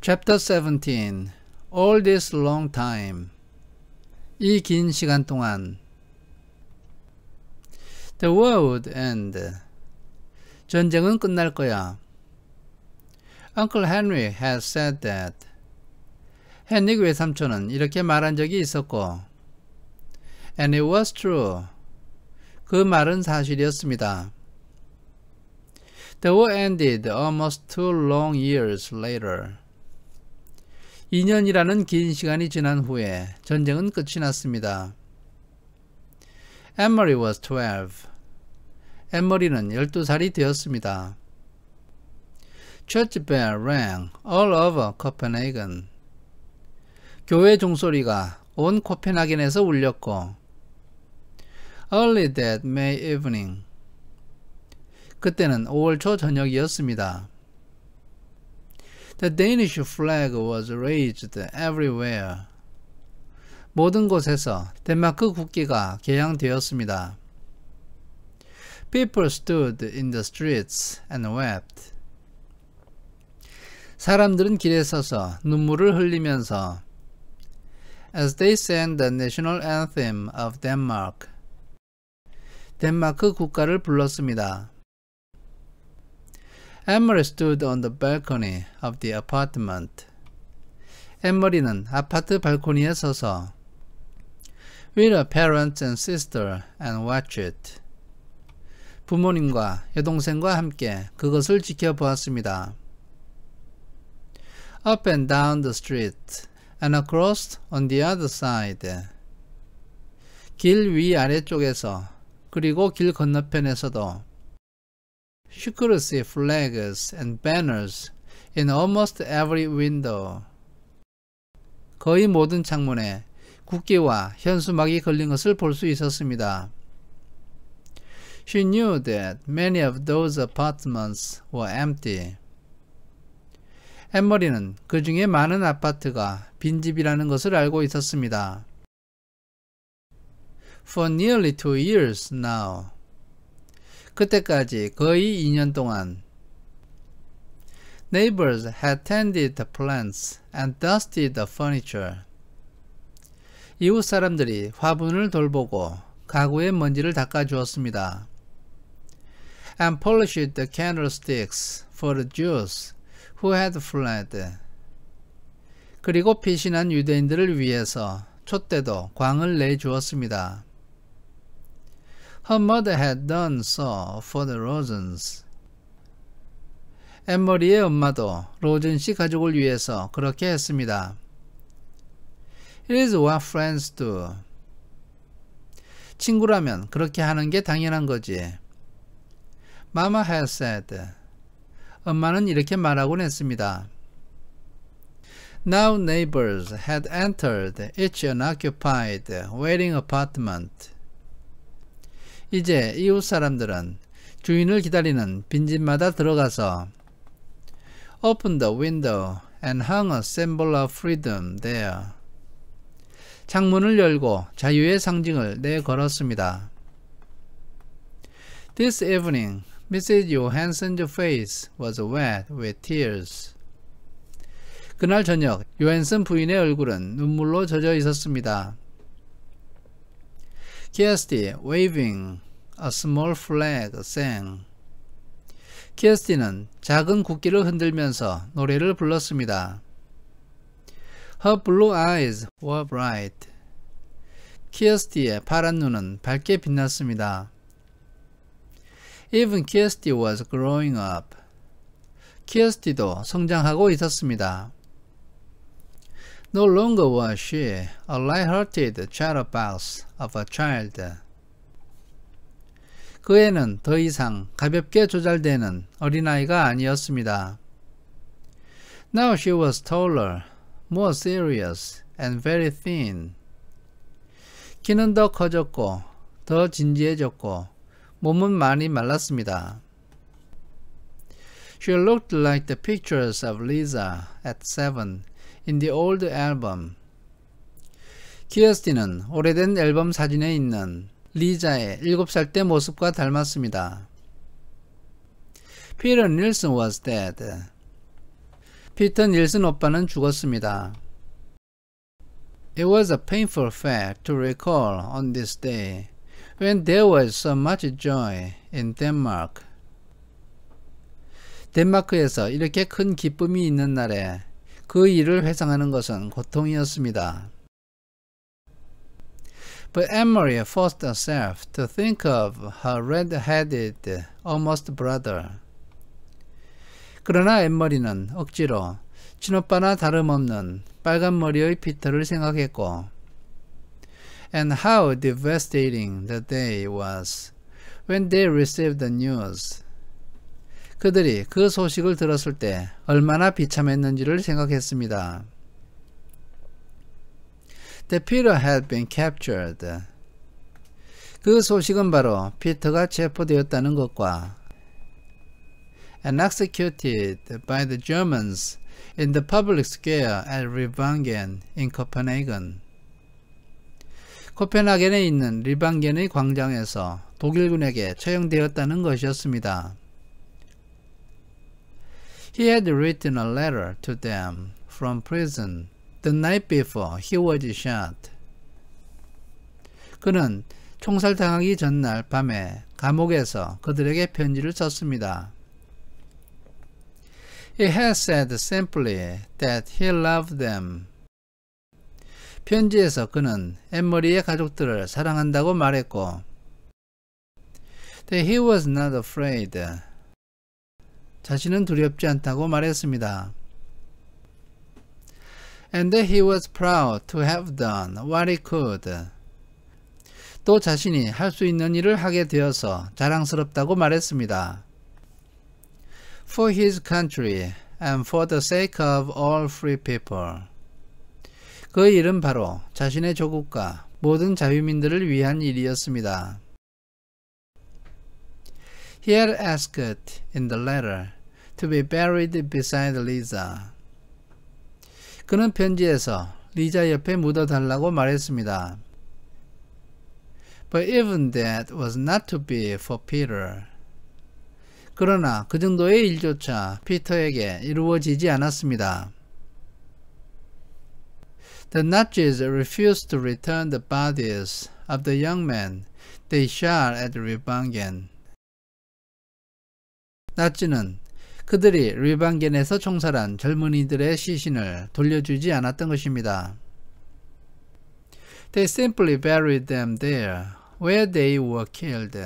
Chapter 17 All this long time 이 긴 시간 동안 The war would end 전쟁은 끝날 거야. Uncle Henry has said that 헨릭 외삼촌은 이렇게 말한 적이 있었고 And it was true. 그 말은 사실이었습니다. The war ended almost two long years later. 2년이라는 긴 시간이 지난 후에 전쟁은 끝이 났습니다. m 엠머리 was 12. m 엠머리는 12살이 되었습니다. Church bell rang all over Copenhagen. 교회 종소리가 온 코펜하겐에서 울렸고 Early that May evening. 그때는 5월 초 저녁이었습니다. The Danish flag was raised everywhere. 모든 곳에서 덴마크 국기가 개양되었습니다. People stood in the streets and wept. 사람들은 길에 서서 눈물을 흘리면서 As they sang the national anthem of Denmark. 덴마크 국가를 불렀습니다. Emery stood on the balcony of the apartment. 에머리는 아파트 발코니에 서서 with her parents and sister and watch it. 부모님과 여동생과 함께 그것을 지켜보았습니다. up and down the street and across on the other side. 길 위 아래쪽에서 그리고 길 건너편에서도 she could see flags and banners in almost every window. 거의 모든 창문에 국기와 현수막이 걸린 것을 볼 수 있었습니다. She knew that many of those apartments were empty. 엠머리는 그 중에 많은 아파트가 빈집이라는 것을 알고 있었습니다. For nearly two years now, 그때까지 거의 2년 동안 Neighbors had tended the plants and dusted the furniture. 이웃 사람들이 화분을 돌보고 가구의 먼지를 닦아주었습니다. And polished the candlesticks for the Jews who had fled. 그리고 피신한 유대인들을 위해서 촛대도 광을 내주었습니다. her mother had done so for the Rosens. 앤머리의 엄마도 로젠 씨 가족을 위해서 그렇게 했습니다. It is what friends do. 친구라면 그렇게 하는 게 당연한 거지. Mama has said. 엄마는 이렇게 말하곤 했습니다. Now neighbors had entered each unoccupied waiting apartment. 이제 이웃 사람들은 주인을 기다리는 빈집마다 들어가서 Open the window and h a n g a symbol of freedom there. 창문을 열고 자유의 상징을 내걸었습니다. This evening, Mrs. Johansson's face was wet with tears. 그날 저녁, 요한슨 부인의 얼굴은 눈물로 젖어 있었습니다. Kirsty, waving A Small Flag Sang 키에스티는 작은 국기를 흔들면서 노래를 불렀습니다. Her blue eyes were bright. 키에스티의 파란 눈은 밝게 빛났습니다. Even Kirsty was growing up. 키에스티도 성장하고 있었습니다. No longer was she a light-hearted chatterbox of a child. 그 애는 더 이상 가볍게 조절되는 어린아이가 아니었습니다. Now she was taller, more serious, and very thin. 키는 더 커졌고 더 진지해졌고 몸은 많이 말랐습니다. She looked like the pictures of Lisa at seven in the old album. 키어스티는 오래된 앨범 사진에 있는 리자의 7살 때 모습과 닮았습니다. 피터 닐슨 was dead. 피터 닐슨 오빠는 죽었습니다. It was a painful fact to recall on this day when there was so much joy in Denmark. 덴마크에서 이렇게 큰 기쁨이 있는 날에 그 일을 회상하는 것은 고통이었습니다. But Anne-Marie forced herself to think of her red-headed almost brother. 그러나 앤머리는 억지로 친오빠나 다름없는 빨간 머리의 피터를 생각했고 And how devastating the day was when they received the news. 그들이 그 소식을 들었을 때 얼마나 비참했는지를 생각했습니다. 대피러 had been captured. 그 소식은 바로 피터가 체포되었다는 것과 and executed by the Germans in the public square at Rivangen in Copenhagen. 코펜하겐에 있는 리방겐의 광장에서 독일군에게 처형되었다는 것이었습니다. He had written a letter to them from prison The night before he was shot. 그는 총살당하기 전날 밤에 감옥에서 그들에게 편지를 썼습니다. He had said simply that he loved them. 편지에서 그는 앤머리의 가족들을 사랑한다고 말했고 That he was not afraid. 자신은 두렵지 않다고 말했습니다. And he was proud to have done what he could. 또 자신이 할 수 있는 일을 하게 되어서 자랑스럽다고 말했습니다. For his country and for the sake of all free people. 그 일은 바로 자신의 조국과 모든 자유민들을 위한 일이었습니다. He had asked in the letter to be buried beside Lisa. 그는 편지에서 리자 옆에 묻어달라고 말했습니다. But even that was not to be for Peter. 그러나 그 정도의 일조차 피터에게 이루어지지 않았습니다. The Nazis refused to return the bodies of the young men they shot at Rebangen. 나치는 그들이 르반겐에서 총살한 젊은이들의 시신을 돌려주지 않았던 것입니다. They simply buried them there, where they were killed.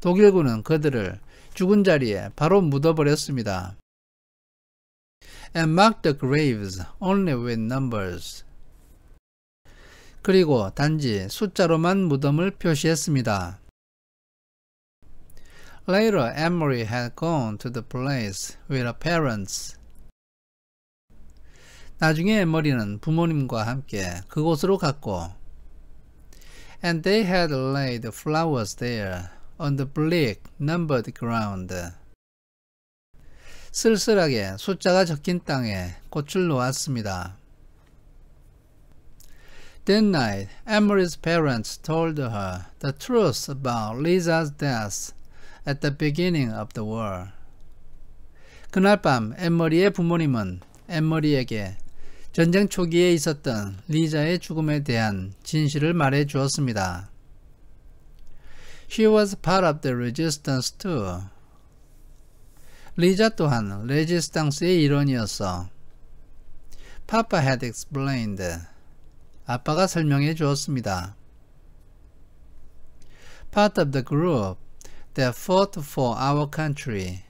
독일군은 그들을 죽은 자리에 바로 묻어버렸습니다. And marked the graves only with numbers. 그리고 단지 숫자로만 무덤을 표시했습니다. Later, Emery had gone to the place with her parents. 나중에 에머리는 부모님과 함께 그곳으로 갔고 And they had laid flowers there on the bleak, numbered ground. 쓸쓸하게 숫자가 적힌 땅에 꽃을 놓았습니다. That night, Emery's parents told her the truth about Lisa's death at the beginning of the war. 그날 밤 앤머리의 부모님은 앤머리에게 전쟁 초기에 있었던 리자의 죽음에 대한 진실을 말해 주었습니다. She was part of the resistance too. 리자 또한 레지스탕스의 일원이었어. Papa had explained. 아빠가 설명해 주었습니다. Part of the group. that fought for our country.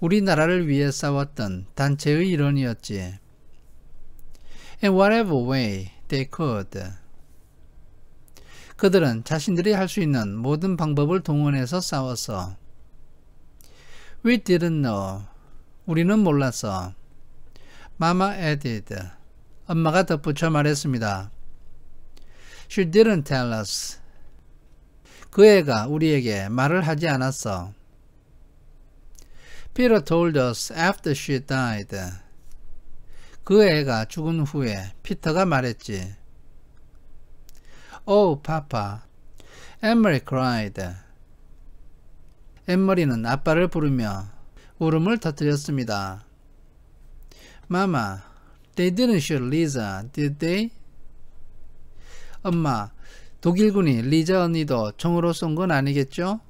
우리나라를 위해 싸웠던 단체의 일원이었지. In whatever way they could. 그들은 자신들이 할 수 있는 모든 방법을 동원해서 싸워서 We didn't know. 우리는 몰랐어. Mama added. 엄마가 덧붙여 말했습니다. She didn't tell us. 그 애가 우리에게 말을 하지 않았어. Peter told us after she died. 그 애가 죽은 후에 피터가 말했지. Oh, Papa. Emery cried. 엠머리는 아빠를 부르며 울음을 터뜨렸습니다. Mama, they didn't shoot Lisa, did they? 엄마, 독일군이 리자 언니도 총으로 쏜 건 아니겠죠?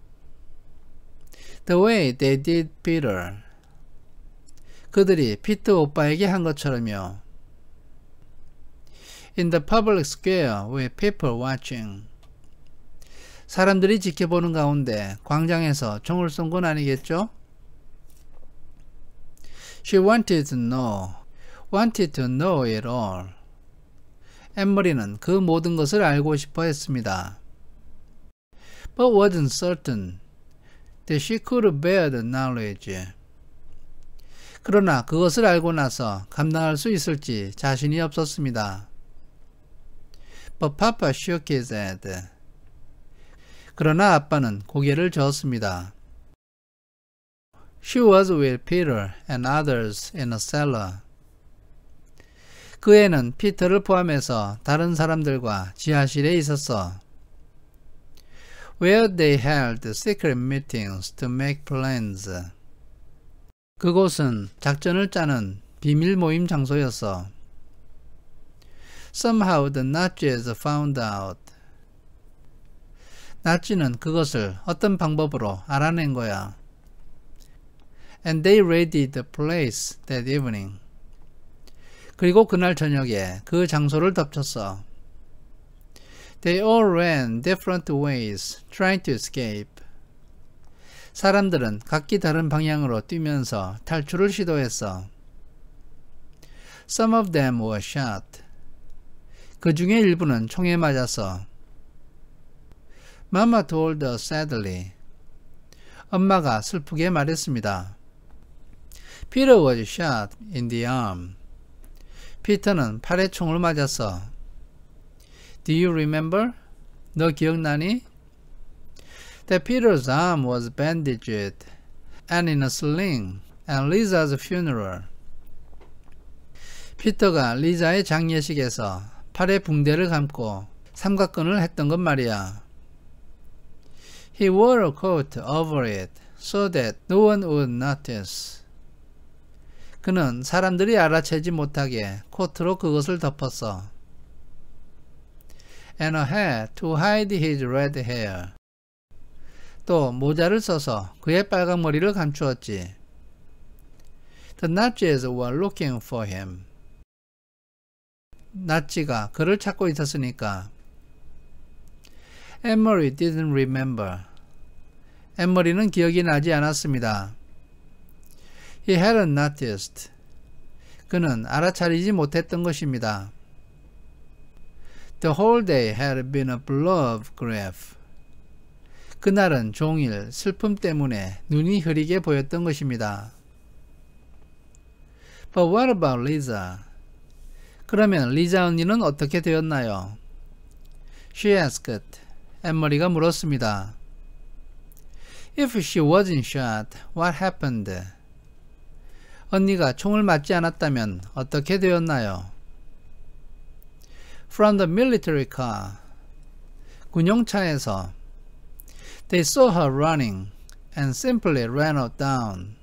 The way they did Peter. 그들이 피트 오빠에게 한 것처럼요. In the public square with people watching. 사람들이 지켜보는 가운데 광장에서 총을 쏜 건 아니겠죠? She wanted to know. wanted to know it all. 앤머리는 그 모든 것을 알고 싶어 했습니다. But wasn't certain that she could bear the knowledge. 그러나 그것을 알고 나서 감당할 수 있을지 자신이 없었습니다. But Papa shook his head. 그러나 아빠는 고개를 저었습니다. She was with Peter and others in a cellar. 그에는 피터를 포함해서 다른 사람들과 지하실에 있었어. Where they held secret meetings to make plans. 그곳은 작전을 짜는 비밀 모임 장소였어. Somehow the Nazis found out. 나치는 그것을 어떤 방법으로 알아낸 거야. And they raided the place that evening. 그리고 그날 저녁에 그 장소를 덮쳤어. They all ran different ways, trying to escape. 사람들은 각기 다른 방향으로 뛰면서 탈출을 시도했어. Some of them were shot. 그 중에 일부는 총에 맞았어. Mama told us sadly. 엄마가 슬프게 말했습니다. Peter was shot in the arm. 피터는 팔에 총을 맞았어. Do you remember? 너 기억나니? That Peter's arm was bandaged and in a sling at Liza's funeral. 피터가 리자의 장례식에서 팔에 붕대를 감고 삼각끈을 했던 것 말이야. He wore a coat over it so that no one would notice. 그는 사람들이 알아채지 못하게 코트로 그것을 덮었어. And a hat to hide his red hair. 또 모자를 써서 그의 빨간 머리를 감추었지. The Nazis were looking for him. 나치가 그를 찾고 있었으니까. 앤머리 didn't remember. 앤머리는 기억이 나지 않았습니다. He hadn't noticed. 그는 알아차리지 못했던 것입니다. The whole day had been a blur of grief. 그날은 종일 슬픔 때문에 눈이 흐리게 보였던 것입니다. But what about Lisa? 그러면 리자 언니는 어떻게 되었나요? She asked. 앤머리가 물었습니다. If she wasn't shot, what happened? 언니가 총을 맞지 않았다면 어떻게 되었나요? From the military car. 군용차에서. They saw her running and simply ran her down.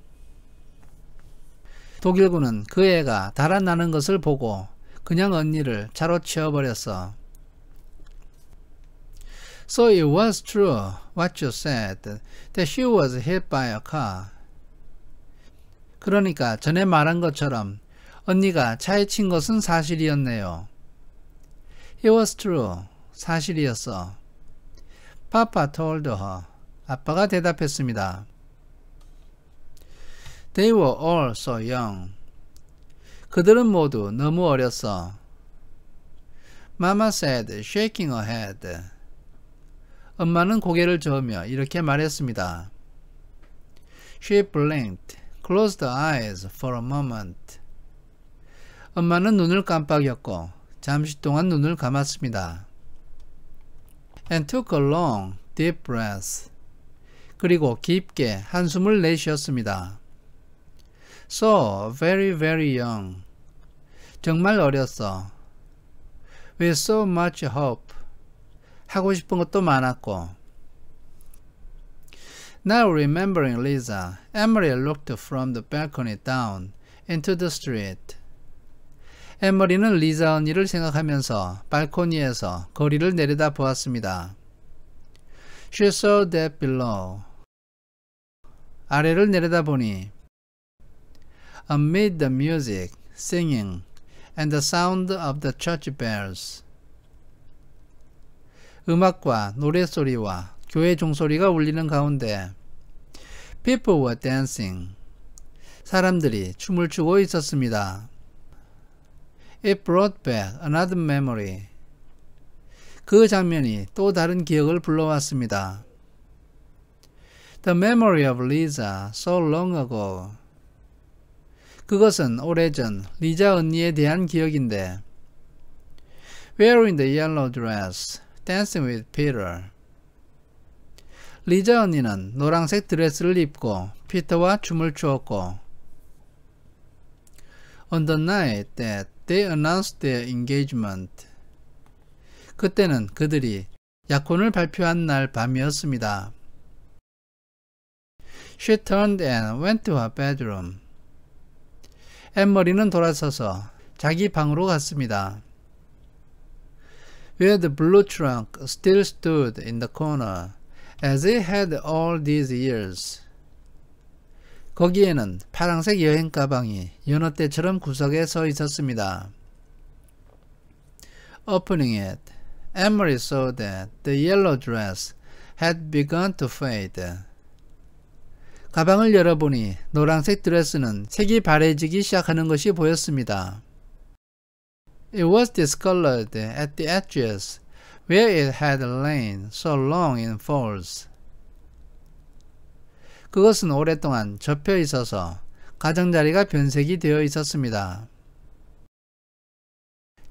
독일군은 그 애가 달아나는 것을 보고 그냥 언니를 차로 치워버렸어. So it was true what you said that she was hit by a car. 그러니까 전에 말한 것처럼 언니가 차에 친 것은 사실이었네요. It was true. 사실이었어. Papa told her. 아빠가 대답했습니다. They were all so young. 그들은 모두 너무 어렸어. Mama said, shaking her head. 엄마는 고개를 저으며 이렇게 말했습니다. She blinked. c l o s e the eyes for a moment. 엄마는 눈을 깜빡였고 잠시 동안 눈을 감았습니다. and took a long deep breath. 그리고 깊게 한숨을 내쉬었습니다. So very very young. 정말 어렸어. With so much hope. 하고 싶은 것도 많았고 Now remembering Lisa, Emily looked from the balcony down into the street. 엠머리는 리자 언니를 생각하면서 발코니에서 거리를 내려다 보았습니다. She saw that below. 아래를 내려다 보니 Amid the music, singing, and the sound of the church bells. 음악과 노래소리와 교회 종소리가 울리는 가운데 people were dancing. 사람들이 춤을 추고 있었습니다. It brought back another memory. 그 장면이 또 다른 기억을 불러왔습니다. The memory of Lisa so long ago. 그것은 오래전 리자 언니에 대한 기억인데. Wearing the yellow dress, dancing with Peter. 리자 언니는 노란색 드레스를 입고 피터와 춤을 추었고 On the night that they announced their engagement 그때는 그들이 약혼을 발표한 날 밤이었습니다. She turned and went to her bedroom. 앤머리는 돌아서서 자기 방으로 갔습니다. Where the blue trunk still stood in the corner. as he had all these years. 거기에는 파랑색 여행 가방이 연어 때처럼 구석에 서 있었습니다. Opening it, e m i r y saw that the yellow dress had begun to fade. 가방을 열어보니 노란색 드레스는 색이 바래지기 시작하는 것이 보였습니다. It was discolored at the edges where it had lain so long in falls. 그것은 오랫동안 접혀 있어서 가장자리가 변색이 되어 있었습니다.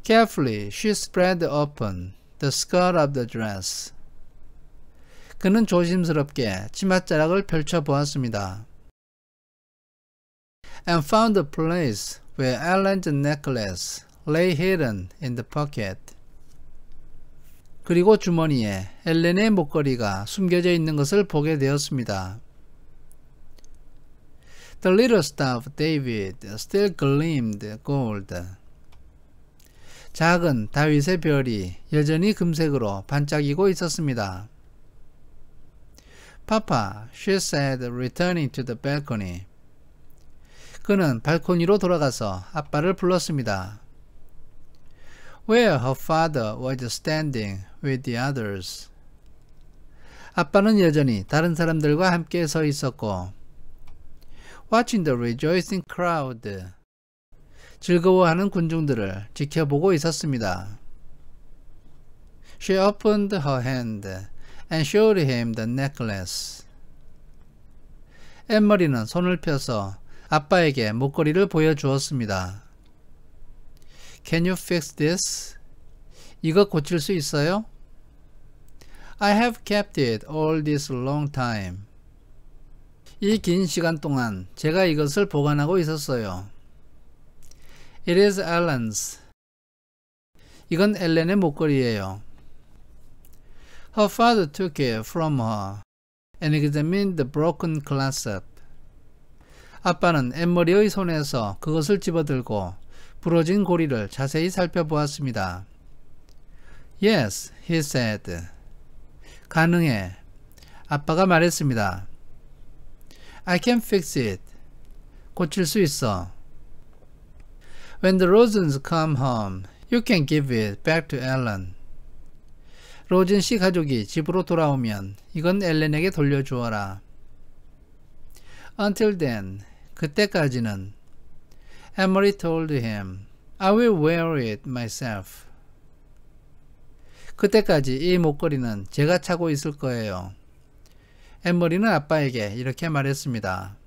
Carefully she spread open the skirt of the dress. 그는 조심스럽게 치맛자락을 펼쳐 보았습니다. And found a place where Ellen's necklace lay hidden in the pocket. 그리고 주머니에 엘렌의 목걸이가 숨겨져 있는 것을 보게 되었습니다. The little staff David still gleamed gold. 작은 다윗의 별이 여전히 금색으로 반짝이고 있었습니다. Papa, she said, returning to the balcony. 그는 발코니로 돌아가서 아빠를 불렀습니다. where her father was standing with the others. 아빠는 여전히 다른 사람들과 함께 서 있었고 watching the rejoicing crowd 즐거워하는 군중들을 지켜보고 있었습니다. She opened her hand and showed him the necklace. 앤머리는 손을 펴서 아빠에게 목걸이를 보여주었습니다. Can you fix this? 이거 고칠 수 있어요? I have kept it all this long time. 이 긴 시간 동안 제가 이것을 보관하고 있었어요. It is Ellen's. 이건 엘렌의 목걸이에요. Her father took it from her and examined the broken clasp. 아빠는 앤머리의 손에서 그것을 집어들고 부러진 고리를 자세히 살펴보았습니다. Yes, he said. 가능해. 아빠가 말했습니다. I can fix it. 고칠 수 있어. When the Rosens come home, you can give it back to Ellen. 로진 씨 가족이 집으로 돌아오면 이건 엘렌에게 돌려주어라. Until then, 그때까지는 Emery told him, I will wear it myself. 그때까지 이 목걸이는 제가 차고 있을 거예요. 엠머리는 아빠에게 이렇게 말했습니다.